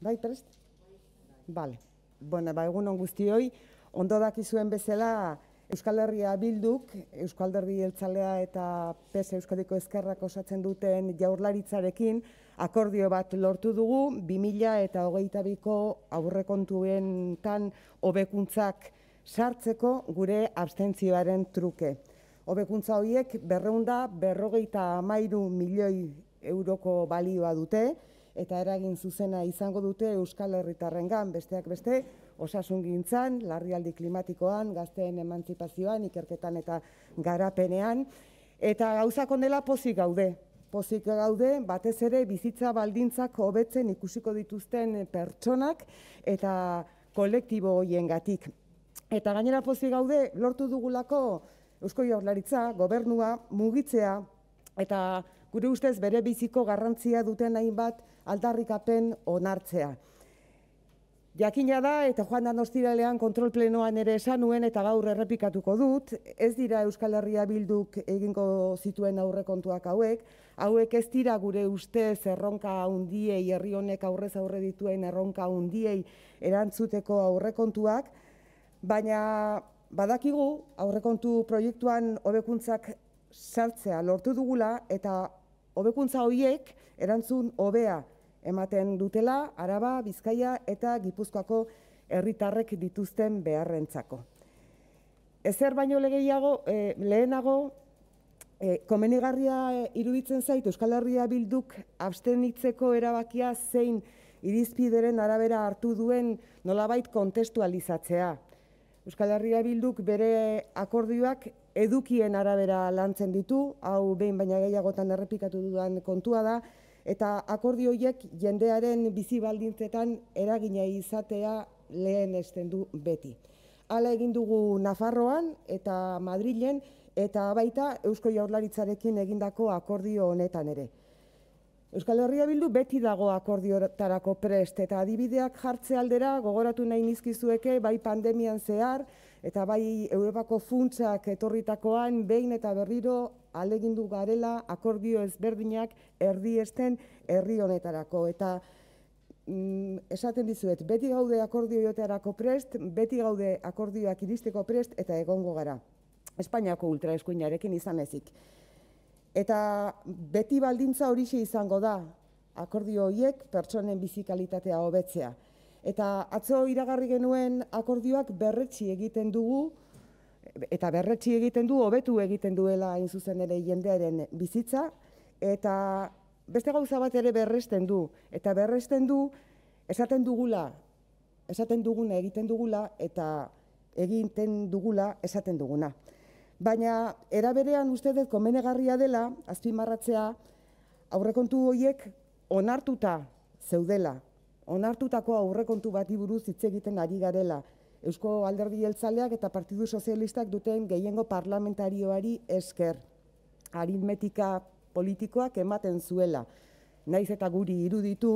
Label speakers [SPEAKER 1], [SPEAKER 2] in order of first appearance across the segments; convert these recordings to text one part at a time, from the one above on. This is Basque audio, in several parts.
[SPEAKER 1] Bai, prest? Bale. Bueno, ba, egun onguzti ondo dakizuen bezala Euskal Herria Bilduk, Euskal Herri Eltzalea eta PES e Euskadiko Ezkerrak osatzen duten jaurlaritzarekin, akordio bat lortu dugu, 2000 eta hogeita biko aurrekontuen tan obekuntzak sartzeko gure abstentzioaren truke. Obekuntza horiek berreunda berrogeita amairu milioi euroko balioa dute, eta eragin zuzena izango dute Euskal Herritarrengan besteak beste, osasungintzan, larrialdi klimatikoan, gazteen emantzipazioan, ikerketan eta garapenean. Eta gauzak ondela pozik gaude. Pozik gaude, batez ere, bizitza baldintzak hobetzen ikusiko dituzten pertsonak eta kolektibo hoien gatik. Eta gainera pozik gaude, lortu dugulako Eusko Jaurlaritza, gobernua, mugitzea, eta gure ustez bere biziko garrantzia duten hainbat aldarrikapen onartzea. Jakina da eta joan Danostiralean kontrol plenoan ere esan nuen eta gaur errepikatuko dut, ez dira Euskal Herria Bilduk egingo zituen aurrekontuak hauek, hauek ez dira gure ustez erronka hundiei, herri honek aurrez aurre dituen erronka hundiei erantzuteko aurrekontuak, baina badakigu aurrekontu proiektuan hobekuntzak sartzea lortu dugula eta hobekuntza horiek erantzun hobea ematen dutela Araba, Bizkaia eta Gipuzkoako herritarrek dituzten beharrentzako. Ezer baino legeiago, e, eh, lehenago, e, komenigarria eh, iruditzen zait Euskal Herria Bilduk abstenitzeko erabakia zein irizpideren arabera hartu duen nolabait kontestualizatzea. Euskal Herria Bilduk bere akordioak edukien arabera lantzen ditu, hau behin baina gehiagotan errepikatu dudan kontua da, eta akordioiek jendearen bizi baldintzetan eragina izatea lehen esten du beti. Hala egin dugu Nafarroan eta Madrilen, eta baita Eusko Jaurlaritzarekin egindako akordio honetan ere. Euskal Herria Bildu beti dago akordiotarako prest eta adibideak jartze aldera gogoratu nahi nizkizueke bai pandemian zehar eta bai Europako funtsak etorritakoan behin eta berriro alegindu garela akordio ezberdinak erdi esten herri honetarako eta mm, esaten dizuet beti gaude akordio jotearako prest, beti gaude akordioak iristeko prest eta egongo gara. Espainiako ultraeskuinarekin izan ezik. Eta beti baldintza hori izango da, akordio horiek pertsonen bizikalitatea hobetzea. Eta atzo iragarri genuen akordioak berretxi egiten dugu, eta berretxi egiten du, hobetu egiten duela inzuzen ere jendearen bizitza, eta beste gauza bat ere berresten du, eta berresten du, esaten dugula, esaten duguna egiten dugula, eta egiten dugula esaten duguna. Baina, eraberean uste dut komenegarria dela, azpimarratzea, aurrekontu hoiek onartuta zeudela. Onartutako aurrekontu bati buruz hitz egiten ari garela. Eusko Alderdi Eltzaleak eta Partidu Sozialistak duten gehiengo parlamentarioari esker. Aritmetika politikoak ematen zuela. Naiz eta guri iruditu,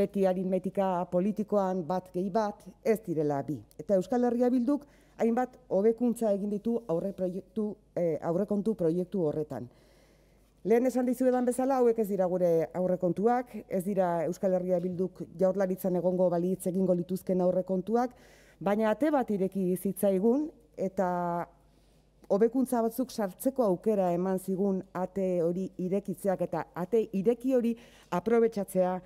[SPEAKER 1] beti aritmetika politikoan bat gehi bat, ez direla bi. Eta Euskal Herria Bilduk, hainbat hobekuntza egin ditu aurre proiektu, eh, aurrekontu proiektu horretan. Lehen esan dizuedan bezala, hauek ez dira gure aurrekontuak, ez dira Euskal Herria Bilduk jaurlaritzan egongo balitz egingo lituzken aurrekontuak, baina ate bat ireki zitzaigun eta hobekuntza batzuk sartzeko aukera eman zigun ate hori irekitzeak eta ate ireki hori aprobetsatzea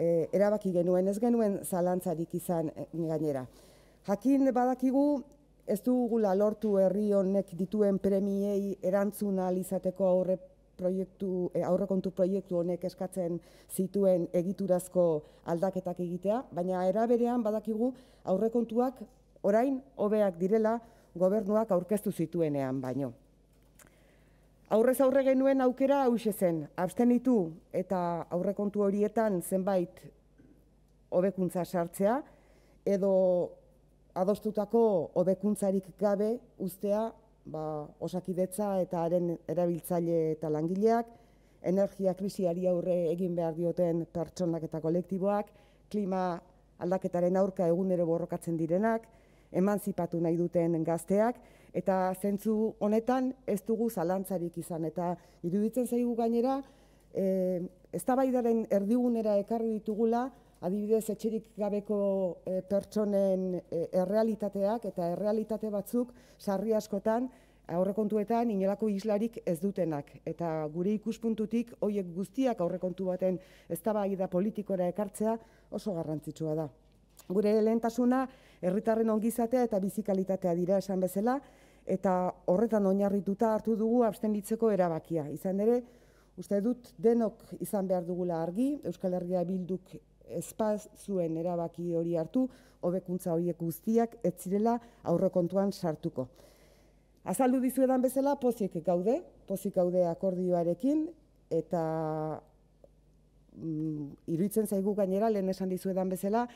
[SPEAKER 1] eh, erabaki genuen, ez genuen zalantzarik izan eh, gainera. Jakin badakigu ez dugula lortu herri honek dituen premiei erantzuna izateko aurre eh, aurrekontu proiektu honek eskatzen zituen egiturazko aldaketak egitea, baina eraberean badakigu aurrekontuak orain hobeak direla gobernuak aurkeztu zituenean baino. Aurrez aurre genuen aukera hause zen, abstenitu eta aurrekontu horietan zenbait hobekuntza sartzea, edo adostutako hobekuntzarik gabe ustea, ba, osakidetza eta haren erabiltzaile eta langileak, energia krisiari aurre egin behar dioten pertsonak eta kolektiboak, klima aldaketaren aurka egunero borrokatzen direnak, emanzipatu nahi duten gazteak, eta zentzu honetan ez dugu zalantzarik izan. Eta iruditzen zaigu gainera, e, eh, ez erdigunera ekarri ditugula, adibidez etxerik gabeko e, pertsonen e, errealitateak eta errealitate batzuk sarri askotan aurrekontuetan inolako islarik ez dutenak. Eta gure ikuspuntutik hoiek guztiak aurrekontu baten eztabaida politikora ekartzea oso garrantzitsua da. Gure lehentasuna herritarren ongizatea eta bizikalitatea dira esan bezala, eta horretan oinarrituta hartu dugu abstenditzeko erabakia. Izan ere, uste dut denok izan behar dugula argi, Euskal Herria Bilduk espaz zuen erabaki hori hartu, hobekuntza horiek guztiak ez zirela aurrekontuan sartuko. Azaldu dizuedan bezala poziek gaude, pozik gaude akordioarekin eta mm, iruditzen zaigu gainera lehen esan dizuedan bezala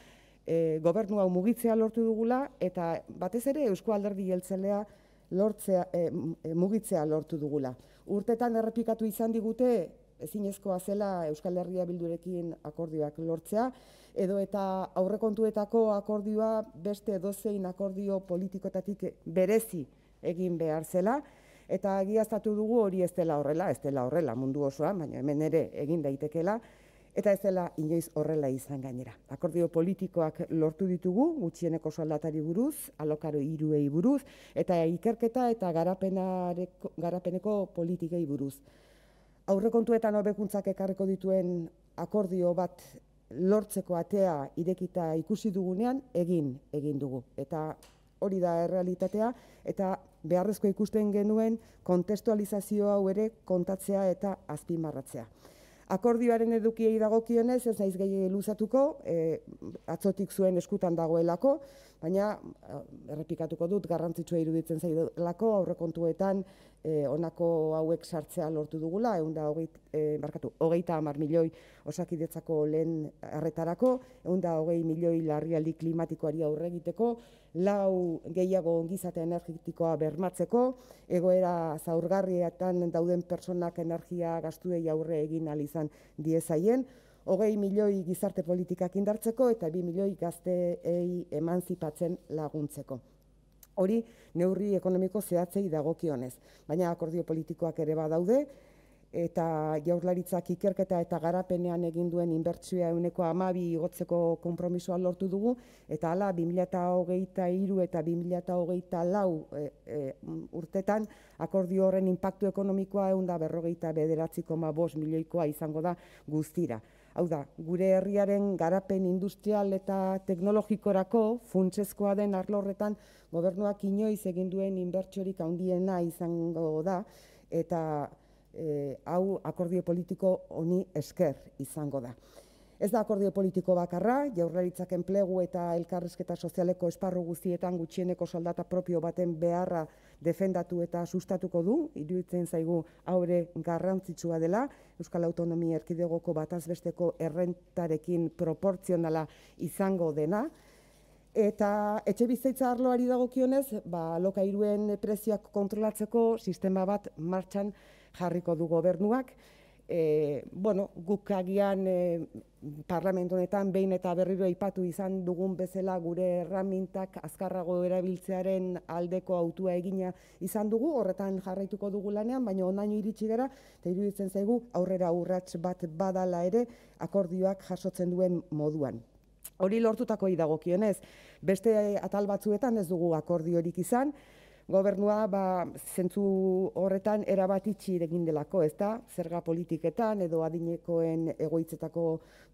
[SPEAKER 1] e, gobernu hau mugitzea lortu dugula eta batez ere Eusko Alderdi Jeltzalea lortzea e, e, mugitzea lortu dugula. Urtetan errepikatu izan digute ezinezkoa zela Euskal Herria Bildurekin akordioak lortzea, edo eta aurrekontuetako akordioa beste dozein akordio politikoetatik berezi egin behar zela, eta agiaztatu dugu hori ez dela horrela, ez dela horrela mundu osoa, baina hemen ere egin daitekela, eta ez dela inoiz horrela izan gainera. Akordio politikoak lortu ditugu, gutxieneko soldatari buruz, alokaro iruei buruz, eta ikerketa eta garapeneko politikei buruz aurrekontuetan hobekuntzak ekarriko dituen akordio bat lortzeko atea irekita ikusi dugunean egin egin dugu eta hori da errealitatea eta beharrezko ikusten genuen kontekstualizazio hau ere kontatzea eta azpimarratzea Akordioaren edukiei dagokionez ez naiz gehi luzatuko, eh, atzotik zuen eskutan dagoelako, baina eh, errepikatuko dut garrantzitsua iruditzen zaidelako aurrekontuetan e, eh, onako hauek sartzea lortu dugula, egun da markatu, eh, hogeita amar milioi osakidetzako lehen arretarako, egun da hogei milioi larrialdi klimatikoari aurre egiteko, lau gehiago ongizate energetikoa bermatzeko, egoera zaurgarrietan dauden personak energia gastuei aurre egin alizan diezaien, hogei milioi gizarte politikak indartzeko eta bi milioi gazteei emanzipatzen laguntzeko. Hori neurri ekonomiko zehatzei dagokionez, baina akordio politikoak ere badaude, eta jaurlaritzak ikerketa eta garapenean egin duen inbertsioa euneko amabi igotzeko konpromisoa lortu dugu, eta ala 2008 eta hogeita iru eta 2008 lau e, e, urtetan akordio horren impactu ekonomikoa eunda berrogeita bederatzi, koma bos milioikoa izango da guztira. Hau da, gure herriaren garapen industrial eta teknologikorako funtsezkoa den arlorretan gobernuak inoiz egin duen inbertsiorik handiena izango da eta eh, hau akordio politiko honi esker izango da. Ez da akordio politiko bakarra, jaurlaritzak enplegu eta elkarrezketa sozialeko esparru guztietan gutxieneko soldata propio baten beharra defendatu eta sustatuko du, iruditzen zaigu haure garrantzitsua dela, Euskal Autonomia Erkidegoko batazbesteko errentarekin proportzionala izango dena, Eta etxe bizitza arloari dagokionez, ba, loka iruen prezioak kontrolatzeko sistema bat martxan jarriko du gobernuak e, bueno, guk agian e, honetan behin eta berriro aipatu izan dugun bezala gure erramintak azkarrago erabiltzearen aldeko autua egina izan dugu, horretan jarraituko dugu lanean, baina onaino iritsi gara, eta iruditzen zaigu aurrera urrats bat badala ere akordioak jasotzen duen moduan. Hori lortutako idagokionez, beste atal batzuetan ez dugu akordiorik izan, gobernua ba, zentzu horretan erabatitxi egin delako, ez da? Zerga politiketan edo adinekoen egoitzetako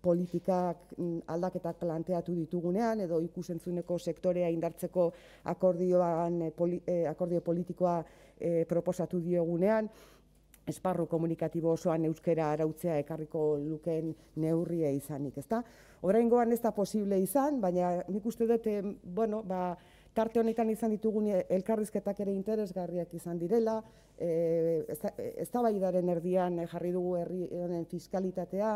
[SPEAKER 1] politikak mm, aldaketak planteatu ditugunean edo ikusentzuneko sektorea indartzeko akordioan, eh, eh, akordio politikoa eh, proposatu diogunean, esparru komunikatibo osoan euskera arautzea ekarriko lukeen neurria izanik, ezta? Horrein goan ez da posible izan, baina nik uste dut, bueno, ba, tarte honetan izan ditugun eh, elkarrizketak ere interesgarriak izan direla, e, ez, da, erdian eh, jarri dugu herri honen fiskalitatea,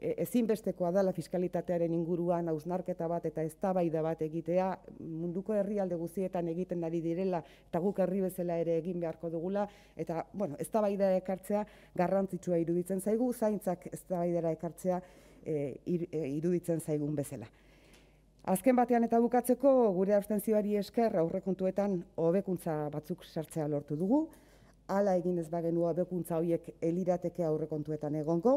[SPEAKER 1] e, ezinbestekoa dela fiskalitatearen inguruan ausnarketa bat eta eztabaida bat egitea munduko herrialde guztietan egiten ari direla eta guk herri bezala ere egin beharko dugula eta bueno eztabaida ekartzea garrantzitsua iruditzen zaigu zaintzak eztabaidera ekartzea iruditzen zaigun bezala Azken batean eta bukatzeko gure abstentzioari esker aurrekontuetan hobekuntza batzuk sartzea lortu dugu. Hala egin ez bagenu hobekuntza horiek elirateke aurrekontuetan egongo.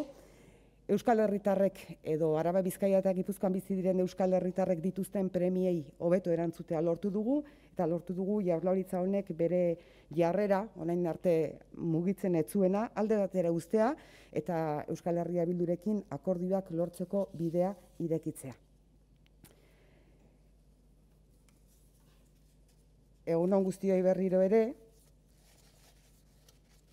[SPEAKER 1] Euskal Herritarrek edo Araba Bizkaia eta Gipuzkoan bizi diren Euskal Herritarrek dituzten premiei hobeto erantzutea lortu dugu eta lortu dugu Jaurlaritza honek bere jarrera orain arte mugitzen etzuena alde datera uztea eta Euskal Herria bildurekin akordioak lortzeko bidea irekitzea. egunon eh, guztioi Iberriro ere,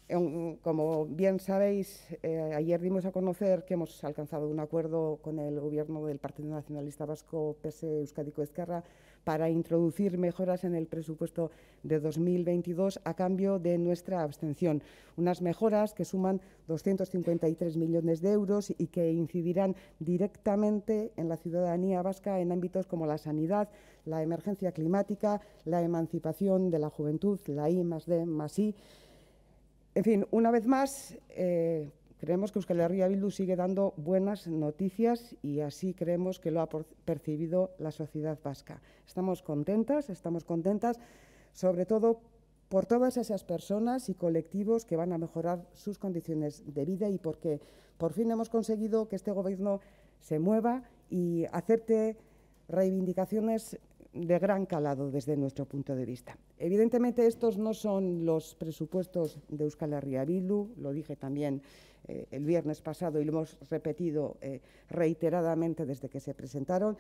[SPEAKER 1] eh, como bien sabéis, eh, ayer dimos a conocer que hemos alcanzado un acuerdo con el Gobierno del Partido Nacionalista Vasco, pse euskadi Esquerra para introducir mejoras en el presupuesto de 2022 a cambio de nuestra abstención. Unas mejoras que suman 253 millones de euros y que incidirán directamente en la ciudadanía vasca en ámbitos como la sanidad, la emergencia climática, la emancipación de la juventud, la I más D más I. En fin, una vez más, eh, Creemos que Euskal Herria Bildu sigue dando buenas noticias y así creemos que lo ha percibido la sociedad vasca. Estamos contentas, estamos contentas, sobre todo por todas esas personas y colectivos que van a mejorar sus condiciones de vida y porque por fin hemos conseguido que este Gobierno se mueva y acepte reivindicaciones de gran calado desde nuestro punto de vista. Evidentemente estos no son los presupuestos de Euskal Herria lo dije también eh, el viernes pasado y lo hemos repetido eh, reiteradamente desde que se presentaron.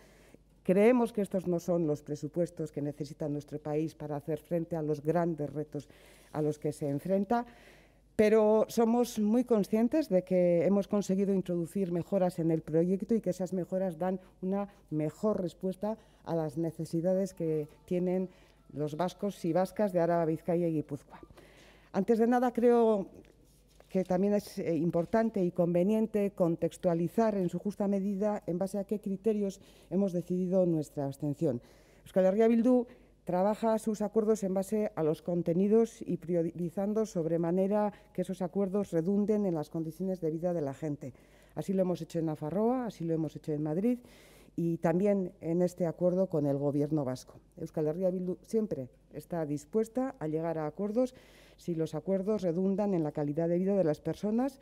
[SPEAKER 1] Creemos que estos no son los presupuestos que necesita nuestro país para hacer frente a los grandes retos a los que se enfrenta pero somos muy conscientes de que hemos conseguido introducir mejoras en el proyecto y que esas mejoras dan una mejor respuesta a las necesidades que tienen los vascos y vascas de Araba, Vizcaya y Guipúzcoa. Antes de nada, creo que también es eh, importante y conveniente contextualizar en su justa medida en base a qué criterios hemos decidido nuestra abstención. Euskal Bildu trabaja sus acuerdos en base a los contenidos y priorizando sobre manera que esos acuerdos redunden en las condiciones de vida de la gente. Así lo hemos hecho en Nafarroa, así lo hemos hecho en Madrid y también en este acuerdo con el Gobierno vasco. Euskal Herria Bildu siempre está dispuesta a llegar a acuerdos si los acuerdos redundan en la calidad de vida de las personas,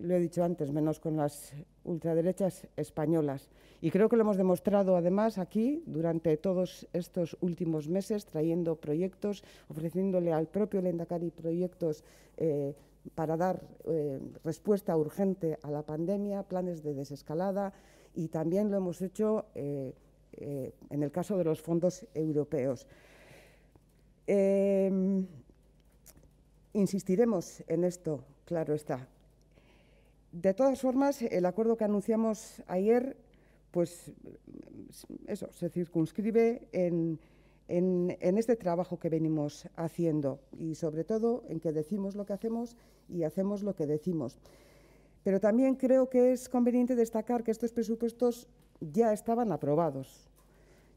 [SPEAKER 1] lo he dicho antes, menos con las ultraderechas españolas. Y creo que lo hemos demostrado además aquí durante todos estos últimos meses, trayendo proyectos, ofreciéndole al propio Lendacari proyectos eh, para dar eh, respuesta urgente a la pandemia, planes de desescalada y también lo hemos hecho eh, en el caso de los fondos europeos em, insistiremos en esto, claro está, de todas formas, el acuerdo que anunciamos ayer, pues eso, se circunscribe en, en, este trabajo que venimos haciendo y sobre todo en que decimos lo que hacemos y hacemos lo que decimos. Pero también creo que es conveniente destacar que estos presupuestos ya estaban aprobados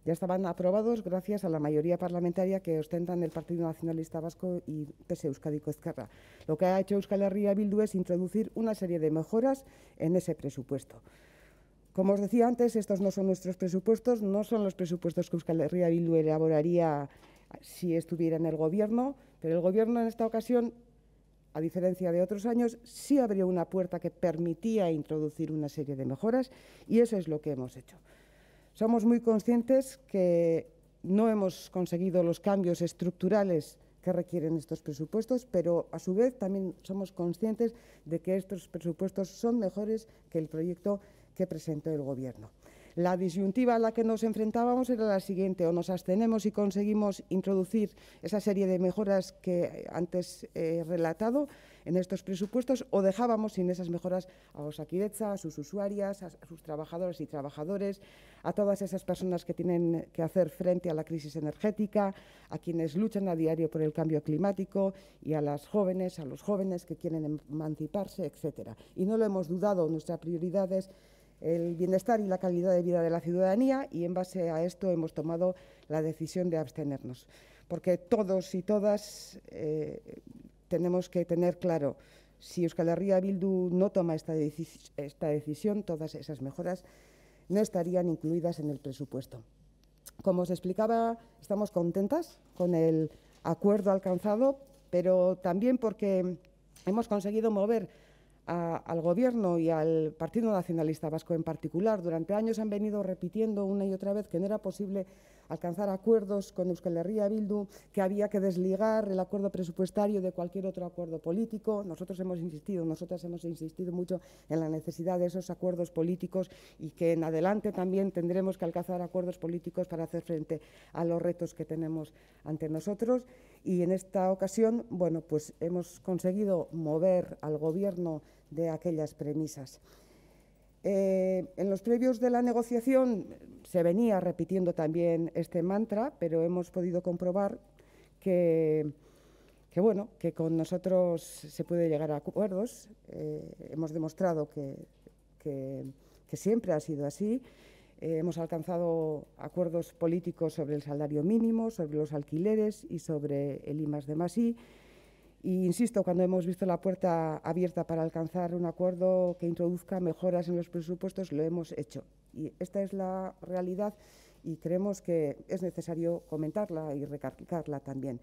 [SPEAKER 1] ya estaban aprobados gracias a la mayoría parlamentaria que ostentan el Partido Nacionalista Vasco y PSE euskadi Ezkerra. Lo que ha hecho Euskal Herria Bildu es introducir una serie de mejoras en ese presupuesto. Como os decía antes, estos no son nuestros presupuestos, no son los presupuestos que Euskal Herria Bildu elaboraría si estuviera en el Gobierno, pero el Gobierno en esta ocasión, a diferencia de otros años, sí abrió una puerta que permitía introducir una serie de mejoras y eso es lo que hemos hecho. Somos muy conscientes que no hemos conseguido los cambios estructurales que requieren estos presupuestos, pero a su vez también somos conscientes de que estos presupuestos son mejores que el proyecto que presentó el Gobierno. La disyuntiva a la que nos enfrentábamos era la siguiente, o nos abstenemos y conseguimos introducir esa serie de mejoras que antes he relatado en estos presupuestos, o dejábamos sin esas mejoras a Osaquidecha, a sus usuarias, a sus trabajadores y trabajadores, a todas esas personas que tienen que hacer frente a la crisis energética, a quienes luchan a diario por el cambio climático y a las jóvenes, a los jóvenes que quieren emanciparse, etcétera. Y no lo hemos dudado, nuestra prioridad es el bienestar y la calidad de vida de la ciudadanía y en base a esto hemos tomado la decisión de abstenernos. Porque todos y todas eh, tenemos que tener claro, si Euskal Herria Bildu no toma esta, esta decisión, todas esas mejoras no estarían incluidas en el presupuesto. Como os explicaba, estamos contentas con el acuerdo alcanzado, pero también porque hemos conseguido mover al Gobierno y al Partido Nacionalista Vasco en particular. Durante años han venido repitiendo una y otra vez que no era posible alcanzar acuerdos con Euskal Herria Bildu, que había que desligar el acuerdo presupuestario de cualquier otro acuerdo político. Nosotros hemos insistido, nosotras hemos insistido mucho en la necesidad de esos acuerdos políticos y que en adelante también tendremos que alcanzar acuerdos políticos para hacer frente a los retos que tenemos ante nosotros. Y en esta ocasión, bueno, pues hemos conseguido mover al Gobierno de aquellas premisas. Eh, en los previos de la negociación se venía repitiendo también este mantra, pero hemos podido comprobar que, bueno, que con nosotros se puede llegar a acuerdos. Eh, hemos demostrado que, siempre ha sido así. Eh, hemos alcanzado acuerdos políticos sobre el salario mínimo, sobre los alquileres y sobre el más de Masí. Y insisto, cuando hemos visto la puerta abierta para alcanzar un acuerdo que introduzca mejoras en los presupuestos, lo hemos hecho. Y esta es la realidad y creemos que es necesario comentarla y recalcarla también.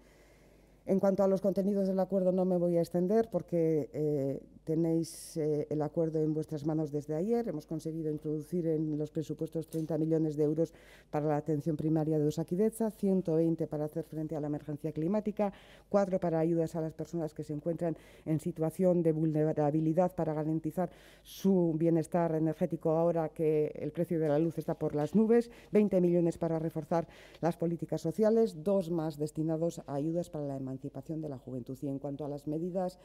[SPEAKER 1] En cuanto a los contenidos del acuerdo no me voy a extender porque eh, tenéis eh, el acuerdo en vuestras manos desde ayer. Hemos conseguido introducir en los presupuestos 30 millones de euros para la atención primaria de Osakideza, 120 para hacer frente a la emergencia climática, 4 para ayudas a las personas que se encuentran en situación de vulnerabilidad para garantizar su bienestar energético ahora que el precio de la luz está por las nubes, 20 millones para reforzar las políticas sociales, dos más destinados a ayudas para la de la juventud. Y en cuanto a las medidas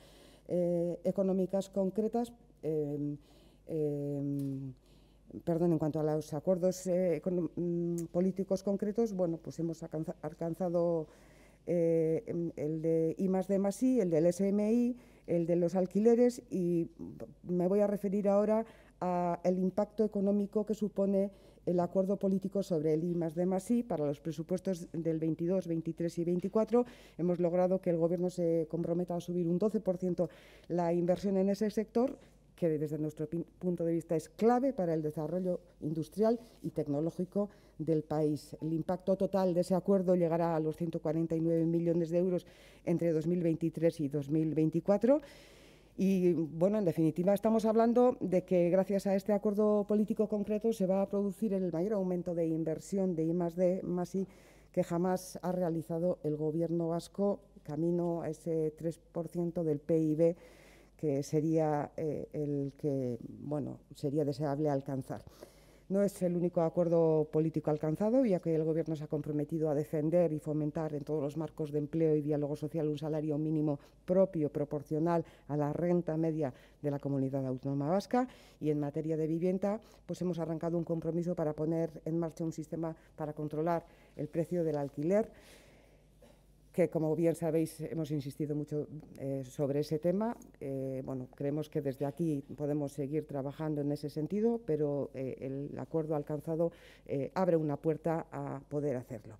[SPEAKER 1] eh, económicas concretas, em, em, perdón, en cuanto a los acuerdos eh, mm, políticos concretos, bueno, pues hemos alcanzado eh, em, el de I más D más I, el del SMI, el de los alquileres y mm, me voy a referir ahora al impacto económico que supone el acuerdo político sobre el I D para los presupuestos del 22, 23 y 24. Hemos logrado que el Gobierno se comprometa a subir un 12% la inversión en ese sector que desde nuestro punto de vista es clave para el desarrollo industrial y tecnológico del país. El impacto total de ese acuerdo llegará a los 149 millones de euros entre 2023 y 2024 y bueno, en definitiva, estamos hablando de que gracias a este acuerdo político concreto se va a producir el mayor aumento de inversión de I, +D, más I que jamás ha realizado el Gobierno vasco, camino a ese 3% del PIB que sería eh, el que bueno sería deseable alcanzar. No es el único acuerdo político alcanzado, ya que el Gobierno se ha comprometido a defender y fomentar en todos los marcos de empleo y diálogo social un salario mínimo propio, proporcional a la renta media de la comunidad autónoma vasca. Y en materia de vivienda, pues hemos arrancado un compromiso para poner en marcha un sistema para controlar el precio del alquiler como bien sabéis, hemos insistido mucho eh, sobre ese tema. Eh, bueno, creemos que desde aquí podemos seguir trabajando en ese sentido, pero eh, el acuerdo alcanzado abre una puerta a poder hacerlo.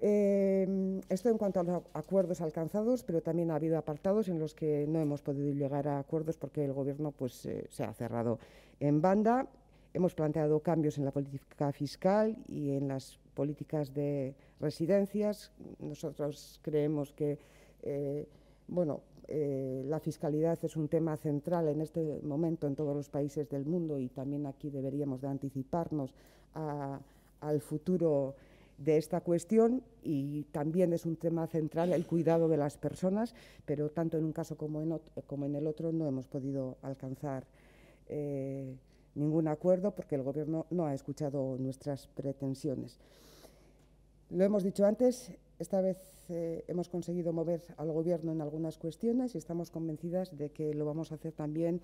[SPEAKER 1] esto en cuanto a los acuerdos alcanzados, pero también ha habido apartados en los que no hemos podido llegar a acuerdos porque el Gobierno pues, se ha cerrado en banda. Hemos planteado cambios en la política fiscal y en las políticas de residencias. Nosotros creemos que eh, bueno, eh, la fiscalidad es un tema central en este momento en todos los países del mundo y también aquí deberíamos de anticiparnos al futuro de esta cuestión y también es un tema central el cuidado de las personas, pero tanto en un caso como en, el otro no hemos podido alcanzar eh, ningún acuerdo porque el Gobierno no ha escuchado nuestras pretensiones. Lo hemos dicho antes, esta vez eh, hemos conseguido mover al Gobierno en algunas cuestiones y estamos convencidas de que lo vamos a hacer también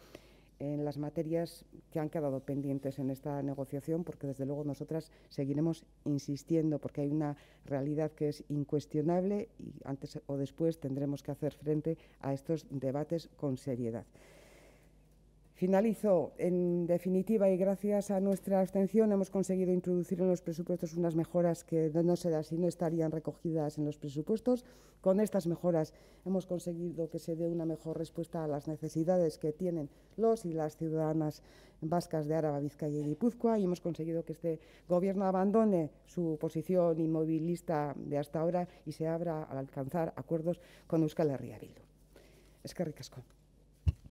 [SPEAKER 1] en las materias que han quedado pendientes en esta negociación, porque desde luego nosotras seguiremos insistiendo, porque hay una realidad que es incuestionable y antes o después tendremos que hacer frente a estos debates con seriedad. Finalizo. En definitiva, y gracias a nuestra abstención, hemos conseguido introducir en los presupuestos unas mejoras que no, serán no estarían recogidas en los presupuestos. Con estas mejoras hemos conseguido que se dé una mejor respuesta a las necesidades que tienen los y las ciudadanas vascas de Áraba, Vizcaya y Guipúzcoa y hemos conseguido que este Gobierno abandone su posición inmovilista de hasta ahora y se abra al alcanzar acuerdos con Euskal Herria Bildu. Es que